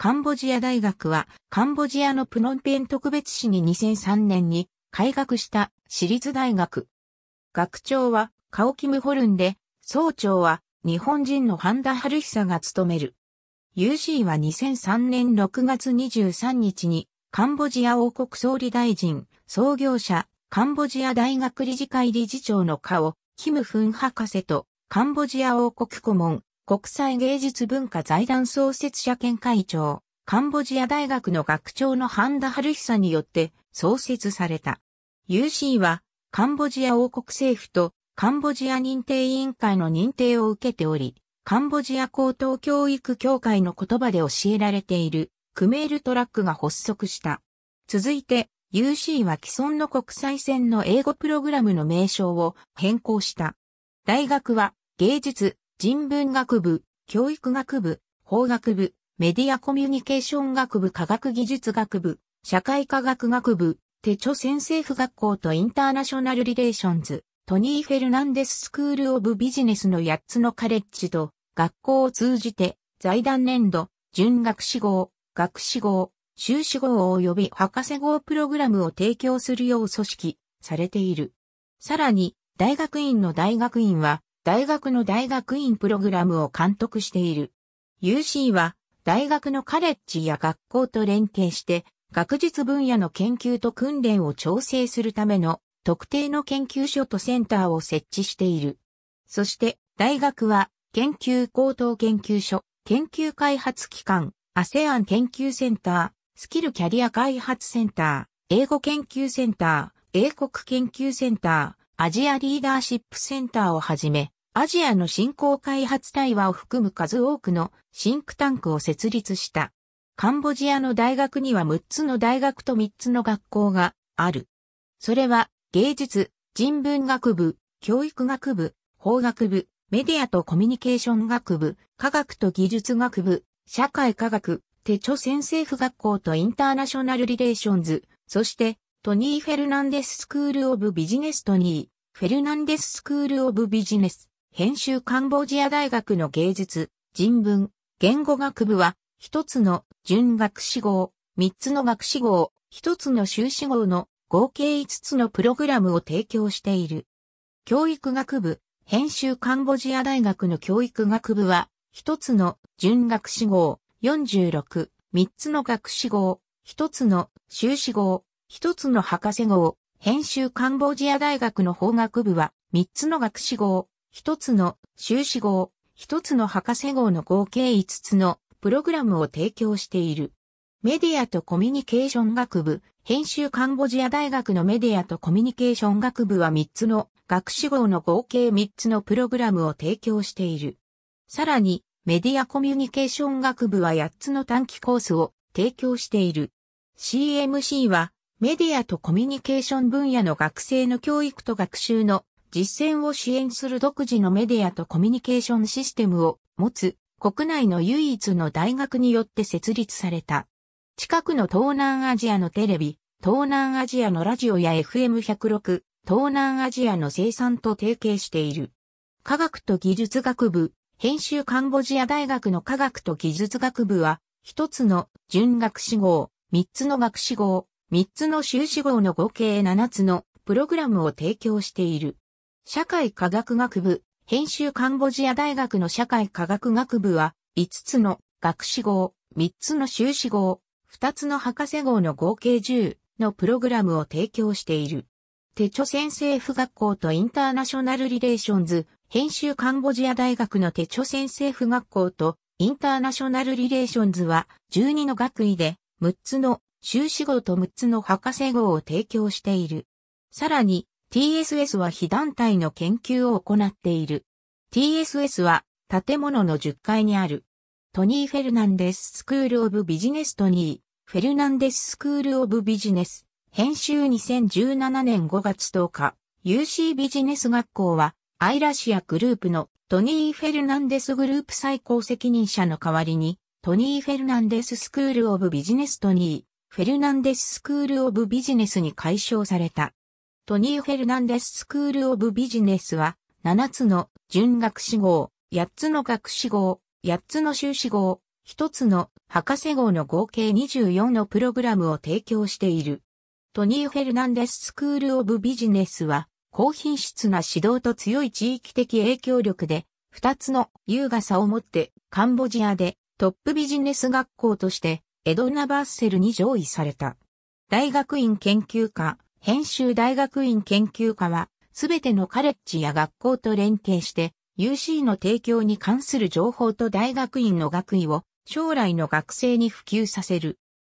カンボジア大学は、カンボジアのプノンペン特別市に2003年に開学した私立大学。学長は、カオキムホルンで、総長は、日本人のハンダ・ハルヒサが務める。UC は2003年6月23日に、カンボジア王国総理大臣、創業者、カンボジア大学理事会理事長のカオ、キムフン博士と、カンボジア王国顧問、国際芸術文化財団創設者兼会長、カンボジア大学の学長の半田ヒ久によって創設された。UC は、カンボジア王国政府とカンボジア認定委員会の認定を受けており、カンボジア高等教育協会の言葉で教えられているクメールトラックが発足した。続いて UC は既存の国際線の英語プログラムの名称を変更した。大学は芸術、人文学部、教育学部、法学部、メディアコミュニケーション学部科学技術学部、社会科学学部、手著先生府学校とインターナショナルリレーションズ、トニー・フェルナンデス・スクール・オブ・ビジネスの8つのカレッジと、学校を通じて、財団年度、準学士号、学士号、修士号及び博士号プログラムを提供するよう組織されている。さらに、大学院の大学院は、大学の大学院プログラムを監督している。UC は大学のカレッジや学校と連携して学術分野の研究と訓練を調整するための特定の研究所とセンターを設置している。そして大学は研究高等研究所、研究開発機関、ASEAN 研究センター、スキルキャリア開発センター、英語研究センター、英国研究センター、アジアリーダーシップセンターをはじめ、アジアの振興開発対話を含む数多くのシンクタンクを設立した。カンボジアの大学には6つの大学と3つの学校がある。それは芸術、人文学部、教育学部、法学部、メディアとコミュニケーション学部、科学と技術学部、社会科学、手著先生府学校とインターナショナルリレーションズ、そしてトニー・フェルナンデス・スクール・オブ・ビジネストニー、フェルナンデス・スクール・オブ・ビジネス。編集カンボジア大学の芸術、人文、言語学部は、一つの準学士号、三つの学士号、一つの修士号の合計五つのプログラムを提供している。教育学部、編集カンボジア大学の教育学部は、一つの準学士号、46、三つの学士号、一つの修士号、一つの博士号、編集カンボジア大学の法学部は、三つの学士号、一つの修士号、一つの博士号の合計5つのプログラムを提供している。メディアとコミュニケーション学部、編集カンボジア大学のメディアとコミュニケーション学部は3つの学士号の合計3つのプログラムを提供している。さらに、メディアコミュニケーション学部は8つの短期コースを提供している。CMC は、メディアとコミュニケーション分野の学生の教育と学習の実践を支援する独自のメディアとコミュニケーションシステムを持つ国内の唯一の大学によって設立された。近くの東南アジアのテレビ、東南アジアのラジオや FM106、東南アジアの生産と提携している。科学と技術学部、編集カンボジア大学の科学と技術学部は、一つの準学士号、三つの学士号、三つの修士号の合計七つのプログラムを提供している。社会科学学部、編集カンボジア大学の社会科学学部は、5つの学士号、3つの修士号、2つの博士号の合計10のプログラムを提供している。テチョ先生府学校とインターナショナルリレーションズ、編集カンボジア大学のテチョ先生府学校とインターナショナルリレーションズは12の学位で6つの修士号と6つの博士号を提供している。さらに TSS は非団体の研究を行っている。TSS は建物の10階にある。トニー・フェルナンデス・スクール・オブ・ビジネス・トニー・フェルナンデス・スクール・オブ・ビジネス。編集2017年5月10日、UC ビジネス学校は、アイラシアグループのトニー・フェルナンデスグループ最高責任者の代わりに、トニー・フェルナンデス・スクール・オブ・ビジネス・トニー・フェルナンデス・スクール・オブ・ビジネスに解消された。トニー・フェルナンデス・スクール・オブ・ビジネスは、7つの準学士号、8つの学士号、8つの修士号、1つの博士号の合計24のプログラムを提供している。トニー・フェルナンデス・スクール・オブ・ビジネスは、高品質な指導と強い地域的影響力で、2つの優雅さをもって、カンボジアでトップビジネス学校として、エドナ・バッセルに上位された。大学院研究科、編集大学院研究科は、すべてのカレッジや学校と連携して、UC の提供に関する情報と大学院の学位を将来の学生に普及させる。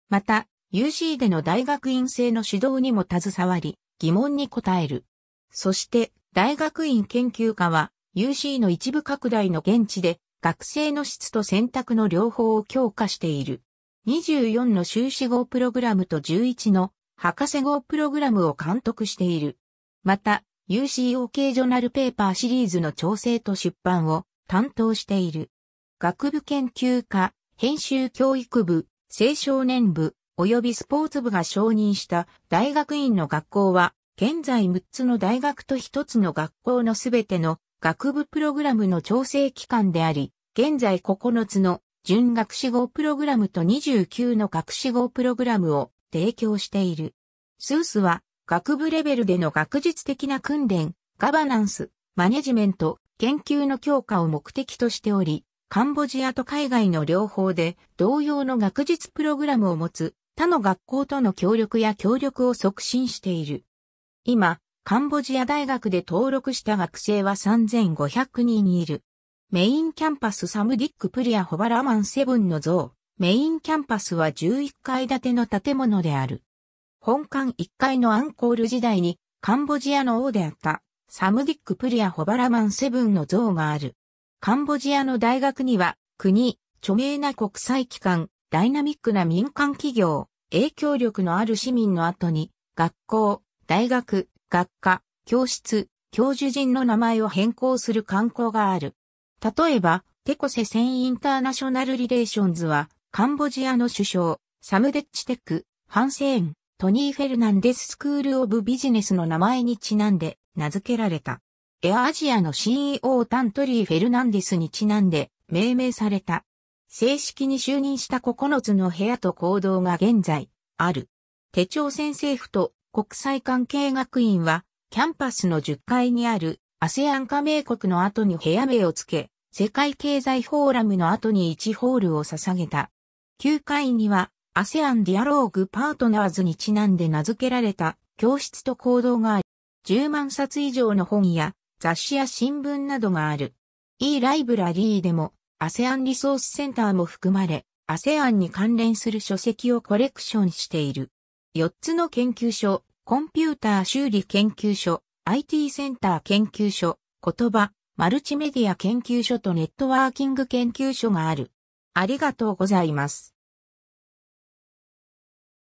また、UC での大学院生の指導にも携わり、疑問に答える。そして、大学院研究科は、UC の一部拡大の現地で、学生の質と選択の両方を強化している。24の修士号プログラムと11の博士号プログラムを監督している。また、UC オケージョナルペーパーシリーズの調整と出版を担当している。学部研究科、編集教育部、青少年部、及びスポーツ部が承認した大学院の学校は、現在6つの大学と1つの学校のすべての学部プログラムの調整機関であり、現在9つの準学士号プログラムと29の学士号プログラムを提供している。スースは学部レベルでの学術的な訓練、ガバナンス、マネジメント、研究の強化を目的としており、カンボジアと海外の両方で同様の学術プログラムを持つ他の学校との協力や協力を促進している。今、カンボジア大学で登録した学生は3500人いる。メインキャンパスサムディックプリアホバラマンセブンの像、メインキャンパスは11階建ての建物である。本館1階のアンコール時代にカンボジアの王であったサムディック・プリア・ホバラマン・セブンの像がある。カンボジアの大学には国、著名な国際機関、ダイナミックな民間企業、影響力のある市民の後に学校、大学、学科、教室、教授人の名前を変更する観光がある。例えば、テコセセンインターナショナルリレーションズはカンボジアの首相、サムデッチテック、ハンセーン、トニー・フェルナンデス・スクール・オブ・ビジネスの名前にちなんで名付けられた。エアアジアの CEO タントリー・フェルナンデスにちなんで命名された。正式に就任した9つの部屋と行動が現在、ある。手帳先政府と国際関係学院は、キャンパスの10階にある ASEAN 加盟国の後に部屋名を付け、世界経済フォーラムの後に1ホールを捧げた。9回には ASEAN ディアローグパートナーズにちなんで名付けられた教室と行動があり、10万冊以上の本や雑誌や新聞などがある。e ライブラリーでも ASEAN リソースセンターも含まれ、ASEAN に関連する書籍をコレクションしている。4つの研究所、コンピューター修理研究所、IT センター研究所、言葉、マルチメディア研究所とネットワーキング研究所がある。ありがとうございます。